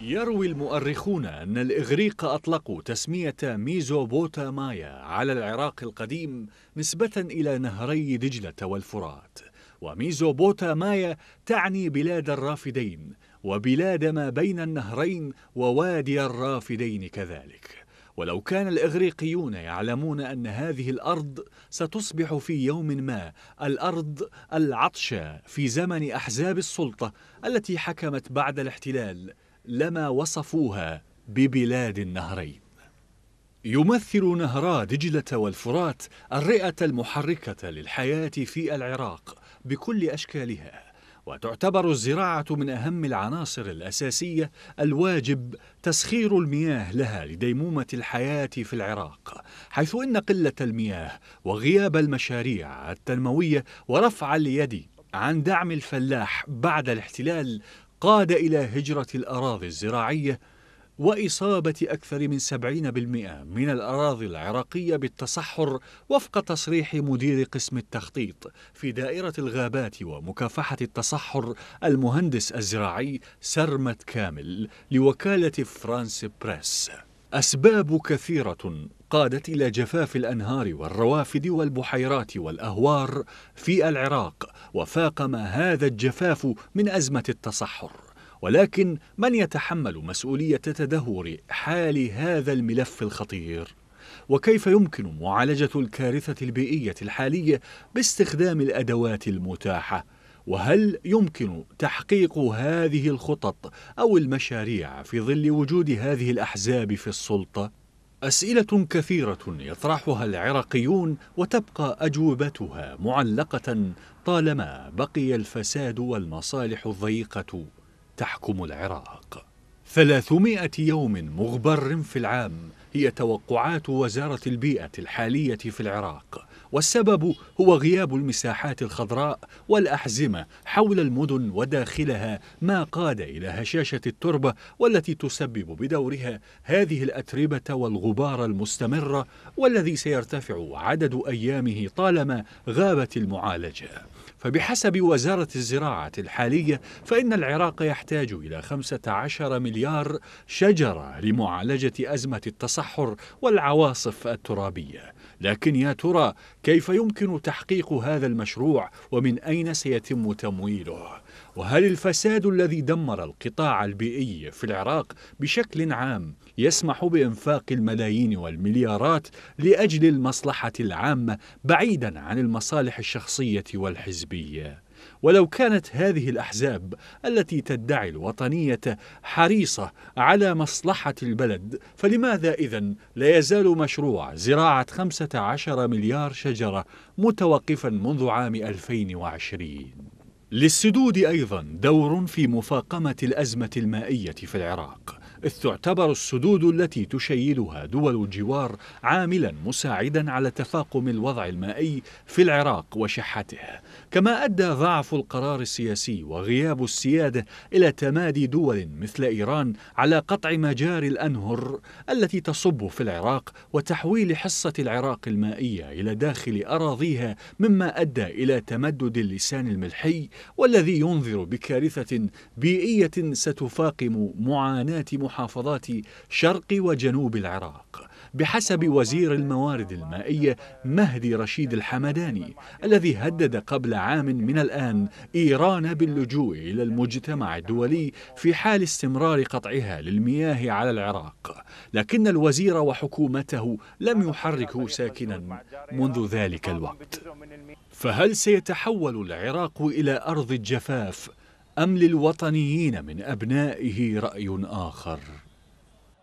يروي المؤرخون أن الإغريق أطلقوا تسمية ميزوبوتا مايا على العراق القديم نسبة إلى نهري دجلة والفرات وميزوبوتا مايا تعني بلاد الرافدين وبلاد ما بين النهرين ووادي الرافدين كذلك ولو كان الإغريقيون يعلمون أن هذه الأرض ستصبح في يوم ما الأرض العطشة في زمن أحزاب السلطة التي حكمت بعد الاحتلال لما وصفوها ببلاد النهرين يمثل نهرا دجلة والفرات الرئة المحركة للحياة في العراق بكل أشكالها وتعتبر الزراعة من أهم العناصر الأساسية الواجب تسخير المياه لها لديمومة الحياة في العراق حيث إن قلة المياه وغياب المشاريع التنموية ورفع اليد عن دعم الفلاح بعد الاحتلال قاد إلى هجرة الأراضي الزراعية وإصابة أكثر من 70% من الأراضي العراقية بالتصحر وفق تصريح مدير قسم التخطيط في دائرة الغابات ومكافحة التصحر المهندس الزراعي سرمت كامل لوكالة فرانس بريس أسباب كثيرة قادت إلى جفاف الأنهار والروافد والبحيرات والأهوار في العراق وفاقم هذا الجفاف من أزمة التصحر ولكن من يتحمل مسؤولية تدهور حال هذا الملف الخطير؟ وكيف يمكن معالجة الكارثة البيئية الحالية باستخدام الأدوات المتاحة؟ وهل يمكن تحقيق هذه الخطط أو المشاريع في ظل وجود هذه الأحزاب في السلطة؟ أسئلة كثيرة يطرحها العراقيون وتبقى أجوبتها معلقة طالما بقي الفساد والمصالح الضيقة تحكم العراق 300 يوم مغبر في العام هي توقعات وزارة البيئة الحالية في العراق والسبب هو غياب المساحات الخضراء والأحزمة حول المدن وداخلها ما قاد إلى هشاشة التربة والتي تسبب بدورها هذه الأتربة والغبار المستمرة والذي سيرتفع عدد أيامه طالما غابت المعالجة فبحسب وزارة الزراعة الحالية فإن العراق يحتاج إلى 15 مليار شجرة لمعالجة أزمة التصرف التصحر والعواصف الترابية لكن يا ترى كيف يمكن تحقيق هذا المشروع ومن أين سيتم تمويله؟ وهل الفساد الذي دمر القطاع البيئي في العراق بشكل عام يسمح بإنفاق الملايين والمليارات لأجل المصلحة العامة بعيدا عن المصالح الشخصية والحزبية؟ ولو كانت هذه الأحزاب التي تدعي الوطنية حريصة على مصلحة البلد فلماذا إذن لا يزال مشروع زراعة 15 مليار شجرة متوقفا منذ عام 2020 للسدود أيضا دور في مفاقمة الأزمة المائية في العراق إذ تعتبر السدود التي تشيدها دول الجوار عاملا مساعدا على تفاقم الوضع المائي في العراق وشحته كما أدى ضعف القرار السياسي وغياب السيادة إلى تمادي دول مثل إيران على قطع مجاري الأنهر التي تصب في العراق وتحويل حصة العراق المائية إلى داخل أراضيها مما أدى إلى تمدد اللسان الملحي والذي ينذر بكارثة بيئية ستفاقم معاناة محافظات شرق وجنوب العراق بحسب وزير الموارد المائية مهدي رشيد الحمداني الذي هدد قبل عام من الآن إيران باللجوء إلى المجتمع الدولي في حال استمرار قطعها للمياه على العراق لكن الوزير وحكومته لم يحركوا ساكنا منذ ذلك الوقت فهل سيتحول العراق إلى أرض الجفاف أم للوطنيين من أبنائه رأي آخر؟